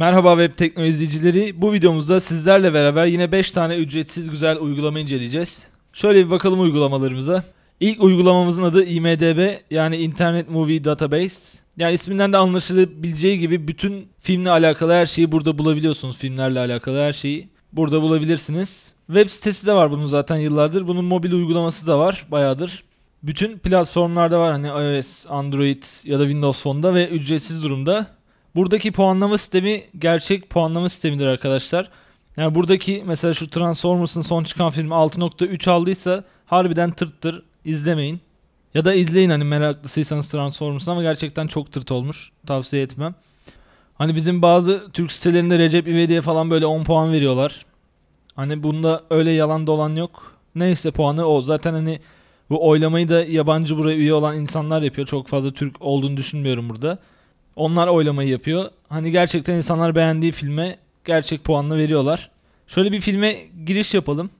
Merhaba web teknoloji izleyicileri. Bu videomuzda sizlerle beraber yine 5 tane ücretsiz güzel uygulama inceleyeceğiz. Şöyle bir bakalım uygulamalarımıza. İlk uygulamamızın adı IMDB yani Internet Movie Database. Yani isminden de anlaşılabileceği gibi bütün filmle alakalı her şeyi burada bulabiliyorsunuz. Filmlerle alakalı her şeyi burada bulabilirsiniz. Web sitesi de var bunun zaten yıllardır. Bunun mobil uygulaması da var bayağıdır. Bütün platformlarda var hani iOS, Android ya da Windows Phone'da ve ücretsiz durumda. Buradaki puanlama sistemi gerçek puanlama sistemidir arkadaşlar. Yani buradaki mesela şu Transformers'ın son çıkan filmi 6.3 aldıysa harbiden tırttır. İzlemeyin. Ya da izleyin hani meraklısıysanız Transformers'ın ama gerçekten çok tırt olmuş. Tavsiye etmem. Hani bizim bazı Türk sitelerinde Recep İvediye falan böyle 10 puan veriyorlar. Hani bunda öyle yalan dolan yok. Neyse puanı o. Zaten hani bu oylamayı da yabancı buraya üye olan insanlar yapıyor. Çok fazla Türk olduğunu düşünmüyorum burada. Onlar oylamayı yapıyor. Hani gerçekten insanlar beğendiği filme gerçek puanını veriyorlar. Şöyle bir filme giriş yapalım.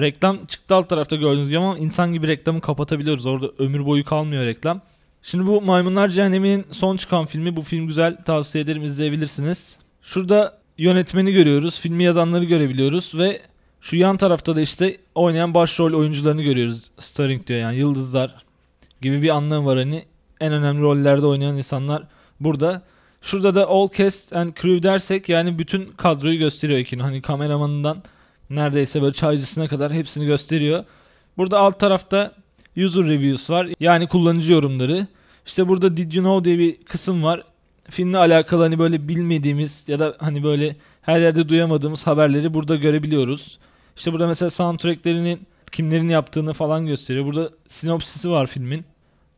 Reklam çıktı alt tarafta gördüğünüz gibi ama insan gibi reklamı kapatabiliyoruz. Orada ömür boyu kalmıyor reklam. Şimdi bu Maymunlar Cehennemi'nin son çıkan filmi. Bu film güzel. Tavsiye ederim izleyebilirsiniz. Şurada yönetmeni görüyoruz. Filmi yazanları görebiliyoruz ve şu yan tarafta da işte oynayan başrol oyuncularını görüyoruz. Starring diyor yani yıldızlar gibi bir anlam var hani. En önemli rollerde oynayan insanlar burada. Şurada da all cast and crew dersek yani bütün kadroyu gösteriyor Ekin. Hani kameramanından neredeyse böyle çaycısına kadar hepsini gösteriyor. Burada alt tarafta user reviews var. Yani kullanıcı yorumları. İşte burada did you know diye bir kısım var. Filmle alakalı hani böyle bilmediğimiz ya da hani böyle her yerde duyamadığımız haberleri burada görebiliyoruz. İşte burada mesela soundtracklerinin kimlerin yaptığını falan gösteriyor. Burada sinopsisi var filmin.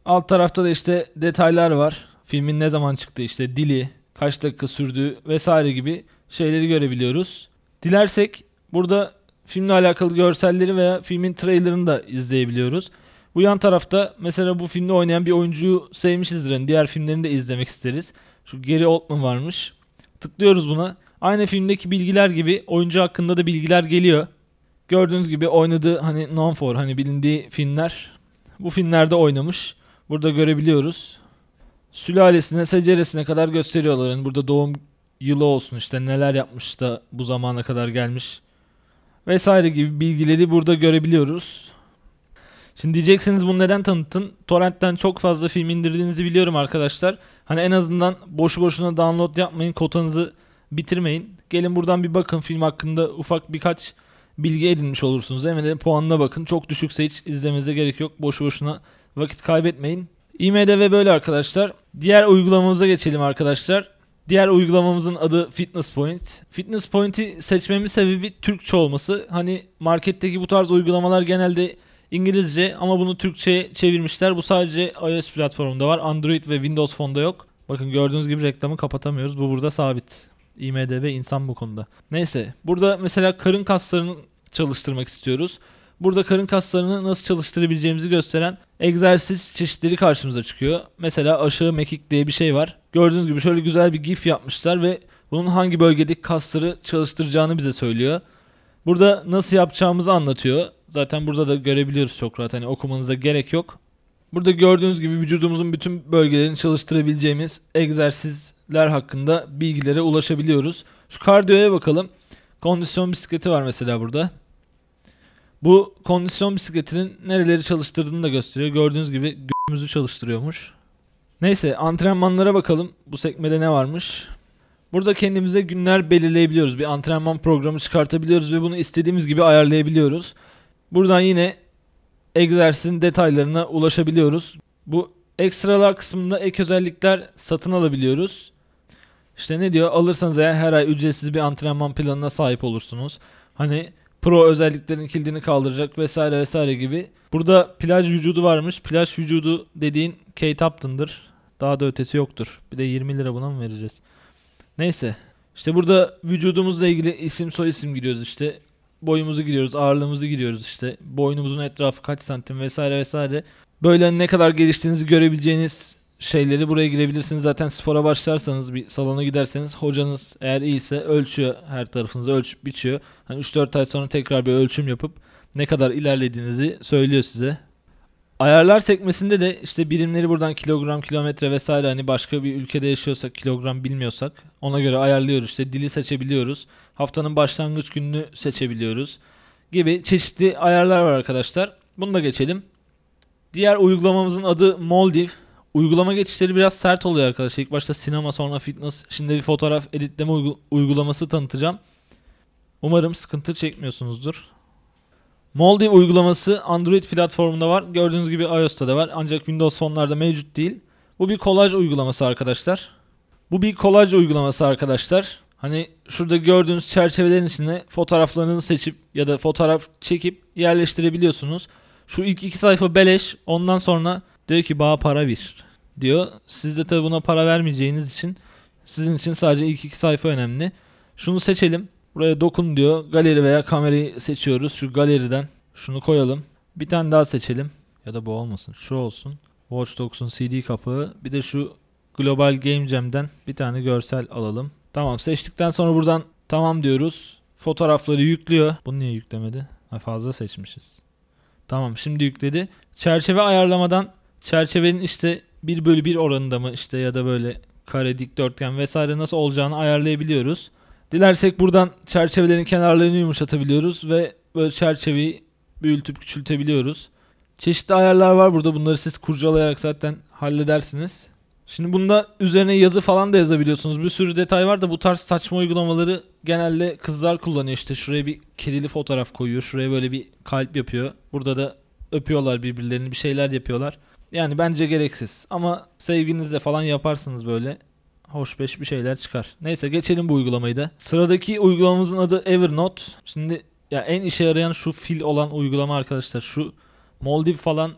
Alt tarafta da işte detaylar var filmin ne zaman çıktığı işte dili, kaç dakika sürdüğü vesaire gibi şeyleri görebiliyoruz. Dilersek burada filmle alakalı görselleri veya filmin trailerını da izleyebiliyoruz. Bu yan tarafta mesela bu filmde oynayan bir oyuncuyu sevmişizdir. Yani diğer filmlerini de izlemek isteriz. Şu Gary Oldman varmış. Tıklıyoruz buna. Aynı filmdeki bilgiler gibi oyuncu hakkında da bilgiler geliyor. Gördüğünüz gibi oynadığı hani non for hani bilindiği filmler. Bu filmlerde oynamış. Burada görebiliyoruz sülalesine, seceresine kadar gösteriyorlar. Yani burada doğum yılı olsun işte neler yapmış da bu zamana kadar gelmiş vesaire gibi bilgileri burada görebiliyoruz. Şimdi diyeceksiniz bunu neden tanıttın? Torrent'ten çok fazla film indirdiğinizi biliyorum arkadaşlar. Hani en azından boşu boşuna download yapmayın, kotanızı bitirmeyin. Gelin buradan bir bakın film hakkında ufak birkaç bilgi edinmiş olursunuz. Hem de puanına bakın. Çok düşükse hiç izlemenize gerek yok. Boşu boşuna vakit kaybetmeyin. IMDV böyle arkadaşlar. Diğer uygulamamıza geçelim arkadaşlar. Diğer uygulamamızın adı Fitness Point. Fitness Point'i seçmemin sebebi Türkçe olması. Hani marketteki bu tarz uygulamalar genelde İngilizce ama bunu Türkçe'ye çevirmişler. Bu sadece iOS platformunda var. Android ve Windows Phone'da yok. Bakın gördüğünüz gibi reklamı kapatamıyoruz. Bu burada sabit. IMDB insan bu konuda. Neyse burada mesela karın kaslarını çalıştırmak istiyoruz. Burada karın kaslarını nasıl çalıştırabileceğimizi gösteren egzersiz çeşitleri karşımıza çıkıyor. Mesela aşağı mekik diye bir şey var. Gördüğünüz gibi şöyle güzel bir gif yapmışlar ve bunun hangi bölgedeki kasları çalıştıracağını bize söylüyor. Burada nasıl yapacağımızı anlatıyor. Zaten burada da görebiliyoruz çok rahat. Hani okumanıza gerek yok. Burada gördüğünüz gibi vücudumuzun bütün bölgelerini çalıştırabileceğimiz egzersizler hakkında bilgilere ulaşabiliyoruz. Şu kardiyoya bakalım. Kondisyon bisikleti var mesela burada. Bu kondisyon bisikletinin nereleri çalıştırdığını da gösteriyor. Gördüğünüz gibi gözümüzü çalıştırıyormuş. Neyse antrenmanlara bakalım. Bu sekmede ne varmış? Burada kendimize günler belirleyebiliyoruz. Bir antrenman programı çıkartabiliyoruz ve bunu istediğimiz gibi ayarlayabiliyoruz. Buradan yine egzersizin detaylarına ulaşabiliyoruz. Bu ekstralar kısmında ek özellikler satın alabiliyoruz. İşte ne diyor? Alırsanız eğer her ay ücretsiz bir antrenman planına sahip olursunuz. Hani Pro özelliklerin kilidini kaldıracak vesaire vesaire gibi. Burada plaj vücudu varmış. Plaj vücudu dediğin Kate Upton'dır. Daha da ötesi yoktur. Bir de 20 lira buna mı vereceğiz? Neyse. İşte burada vücudumuzla ilgili isim soy isim gidiyoruz. işte. Boyumuzu gidiyoruz, ağırlığımızı gidiyoruz. işte. Boynumuzun etrafı kaç santim vesaire vesaire. Böyle ne kadar geliştiğinizi görebileceğiniz şeyleri buraya girebilirsiniz. Zaten spora başlarsanız bir salona giderseniz hocanız eğer iyiyse ölçüyor her tarafınızı ölçüp biçiyor. Hani 3-4 ay sonra tekrar bir ölçüm yapıp ne kadar ilerlediğinizi söylüyor size. Ayarlar sekmesinde de işte birimleri buradan kilogram, kilometre vesaire hani başka bir ülkede yaşıyorsak kilogram bilmiyorsak ona göre ayarlıyoruz. İşte dili seçebiliyoruz. Haftanın başlangıç gününü seçebiliyoruz gibi çeşitli ayarlar var arkadaşlar. Bunu da geçelim. Diğer uygulamamızın adı Moldiv. Uygulama geçişleri biraz sert oluyor arkadaşlar. İlk başta sinema sonra fitness. Şimdi bir fotoğraf editleme uygulaması tanıtacağım. Umarım sıkıntı çekmiyorsunuzdur. Moldy uygulaması Android platformunda var. Gördüğünüz gibi iOS'ta da var. Ancak Windows fonlarda mevcut değil. Bu bir kolaj uygulaması arkadaşlar. Bu bir kolaj uygulaması arkadaşlar. Hani şurada gördüğünüz çerçevelerin içine fotoğraflarınızı seçip ya da fotoğraf çekip yerleştirebiliyorsunuz. Şu ilk iki sayfa beleş. Ondan sonra Diyor ki bana para bir diyor. Siz de tabi buna para vermeyeceğiniz için sizin için sadece ilk iki sayfa önemli. Şunu seçelim. Buraya dokun diyor. Galeri veya kamerayı seçiyoruz. Şu galeriden şunu koyalım. Bir tane daha seçelim. Ya da bu olmasın. Şu olsun. Watch Dogs'un CD kapağı. Bir de şu Global Game Jam'den bir tane görsel alalım. Tamam seçtikten sonra buradan tamam diyoruz. Fotoğrafları yüklüyor. Bunu niye yüklemedi? Ha, fazla seçmişiz. Tamam şimdi yükledi. Çerçeve ayarlamadan çerçevenin işte 1 bölü 1 oranında mı işte ya da böyle kare dikdörtgen vesaire nasıl olacağını ayarlayabiliyoruz. Dilersek buradan çerçevelerin kenarlarını yumuşatabiliyoruz ve böyle çerçeveyi büyütüp küçültebiliyoruz. Çeşitli ayarlar var burada. Bunları siz kurcalayarak zaten halledersiniz. Şimdi bunda üzerine yazı falan da yazabiliyorsunuz. Bir sürü detay var da bu tarz saçma uygulamaları genelde kızlar kullanıyor. İşte şuraya bir kedili fotoğraf koyuyor. Şuraya böyle bir kalp yapıyor. Burada da öpüyorlar birbirlerini bir şeyler yapıyorlar. Yani bence gereksiz. Ama sevginizle falan yaparsınız böyle. Hoş beş bir şeyler çıkar. Neyse geçelim bu uygulamayı da. Sıradaki uygulamamızın adı Evernote. Şimdi ya en işe yarayan şu fil olan uygulama arkadaşlar. Şu Moldiv falan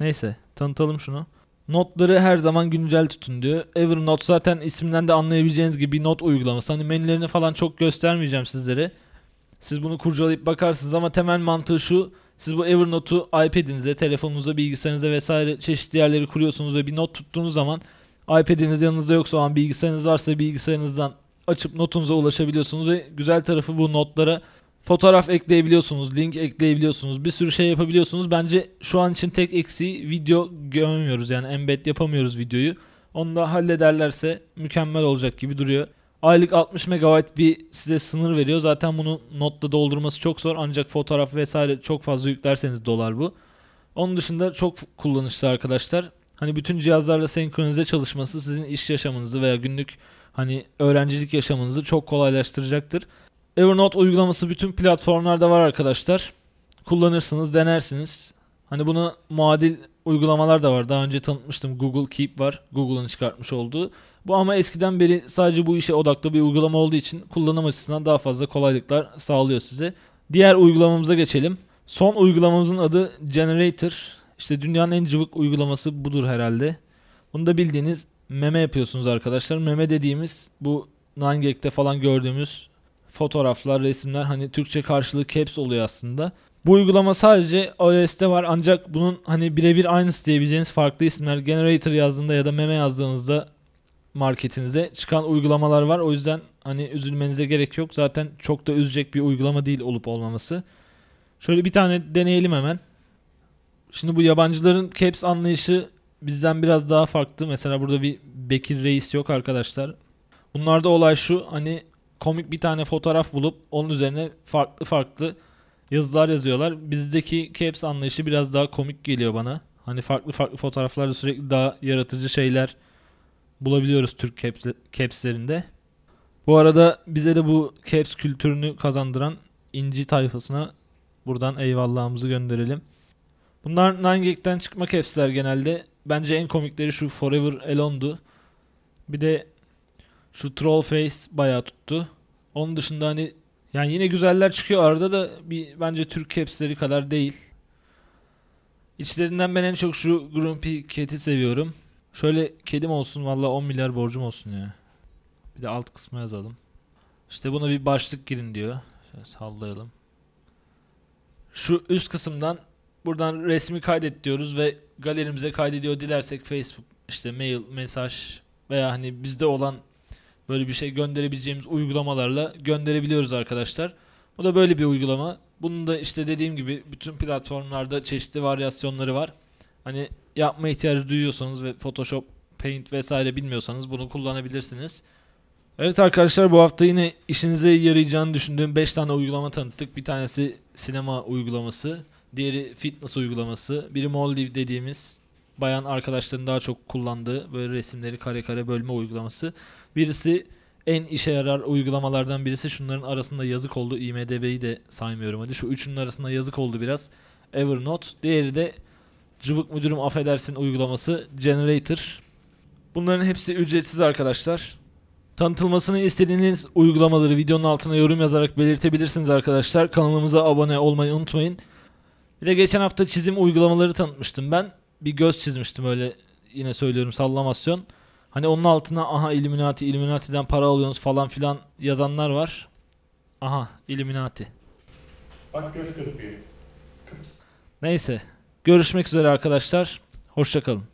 neyse tanıtalım şunu. Notları her zaman güncel tutun diyor. Evernote zaten isminden de anlayabileceğiniz gibi bir not uygulaması. Hani menülerini falan çok göstermeyeceğim sizlere. Siz bunu kurcalayıp bakarsınız ama temel mantığı şu. Siz bu Evernote'u iPad'inize, telefonunuza, bilgisayarınıza vesaire çeşitli yerleri kuruyorsunuz ve bir not tuttuğunuz zaman iPad'iniz yanınızda yoksa o an bilgisayarınız varsa bilgisayarınızdan açıp notunuza ulaşabiliyorsunuz ve güzel tarafı bu notlara fotoğraf ekleyebiliyorsunuz, link ekleyebiliyorsunuz, bir sürü şey yapabiliyorsunuz. Bence şu an için tek eksiği video görmüyoruz yani embed yapamıyoruz videoyu. Onu da hallederlerse mükemmel olacak gibi duruyor. Aylık 60 megabayt bir size sınır veriyor. Zaten bunu notla doldurması çok zor. Ancak fotoğraf vesaire çok fazla yüklerseniz dolar bu. Onun dışında çok kullanışlı arkadaşlar. Hani bütün cihazlarla senkronize çalışması sizin iş yaşamınızı veya günlük hani öğrencilik yaşamınızı çok kolaylaştıracaktır. Evernote uygulaması bütün platformlarda var arkadaşlar. Kullanırsınız, denersiniz. Hani buna muadil uygulamalar da var. Daha önce tanıtmıştım. Google Keep var. Google'ın çıkartmış olduğu. Bu ama eskiden beri sadece bu işe odaklı bir uygulama olduğu için kullanım açısından daha fazla kolaylıklar sağlıyor size. Diğer uygulamamıza geçelim. Son uygulamamızın adı Generator. İşte dünyanın en cıvık uygulaması budur herhalde. Bunu da bildiğiniz meme yapıyorsunuz arkadaşlar. Meme dediğimiz bu 9 falan gördüğümüz fotoğraflar, resimler hani Türkçe karşılığı caps oluyor aslında. Bu uygulama sadece iOS'te var ancak bunun hani birebir aynısı diyebileceğiniz farklı isimler generator yazdığında ya da meme yazdığınızda marketinize çıkan uygulamalar var. O yüzden hani üzülmenize gerek yok. Zaten çok da üzecek bir uygulama değil olup olmaması. Şöyle bir tane deneyelim hemen. Şimdi bu yabancıların caps anlayışı bizden biraz daha farklı. Mesela burada bir Bekir Reis yok arkadaşlar. Bunlarda olay şu hani komik bir tane fotoğraf bulup onun üzerine farklı farklı yazılar yazıyorlar. Bizdeki caps anlayışı biraz daha komik geliyor bana. Hani farklı farklı fotoğraflarda sürekli daha yaratıcı şeyler bulabiliyoruz Türk caps, capslerinde. Bu arada bize de bu caps kültürünü kazandıran Inci tayfasına buradan eyvallahımızı gönderelim. Bunlar Ninegag'den çıkma capsler genelde. Bence en komikleri şu Forever Alone'du. Bir de şu Troll Face bayağı tuttu. Onun dışında hani yani yine güzeller çıkıyor. Arada da bir bence Türk capsleri kadar değil. İçlerinden ben en çok şu Grumpy Cat'i seviyorum. Şöyle kedim olsun valla 10 milyar borcum olsun ya. Bir de alt kısmı yazalım. İşte buna bir başlık girin diyor. Şöyle sallayalım. Şu üst kısımdan buradan resmi kaydet diyoruz ve galerimize kaydediyor. Dilersek Facebook, işte mail, mesaj veya hani bizde olan böyle bir şey gönderebileceğimiz uygulamalarla gönderebiliyoruz arkadaşlar. Bu da böyle bir uygulama. Bunun da işte dediğim gibi bütün platformlarda çeşitli varyasyonları var. Hani yapma ihtiyacı duyuyorsanız ve Photoshop, Paint vesaire bilmiyorsanız bunu kullanabilirsiniz. Evet arkadaşlar bu hafta yine işinize yarayacağını düşündüğüm 5 tane uygulama tanıttık. Bir tanesi sinema uygulaması, diğeri fitness uygulaması, biri Moldiv dediğimiz bayan arkadaşların daha çok kullandığı böyle resimleri kare kare bölme uygulaması. Birisi en işe yarar uygulamalardan birisi şunların arasında yazık oldu. IMDB'yi de saymıyorum hadi. Şu üçünün arasında yazık oldu biraz. Evernote. Diğeri de Cıvık Müdürüm Affedersin uygulaması Generator. Bunların hepsi ücretsiz arkadaşlar. Tanıtılmasını istediğiniz uygulamaları videonun altına yorum yazarak belirtebilirsiniz arkadaşlar. Kanalımıza abone olmayı unutmayın. Bir de geçen hafta çizim uygulamaları tanıtmıştım ben bir göz çizmiştim öyle yine söylüyorum sallamasyon. Hani onun altına aha Illuminati, Illuminati'den para alıyorsunuz falan filan yazanlar var. Aha Illuminati. Bak göz kırpıyor. Neyse. Görüşmek üzere arkadaşlar. Hoşçakalın.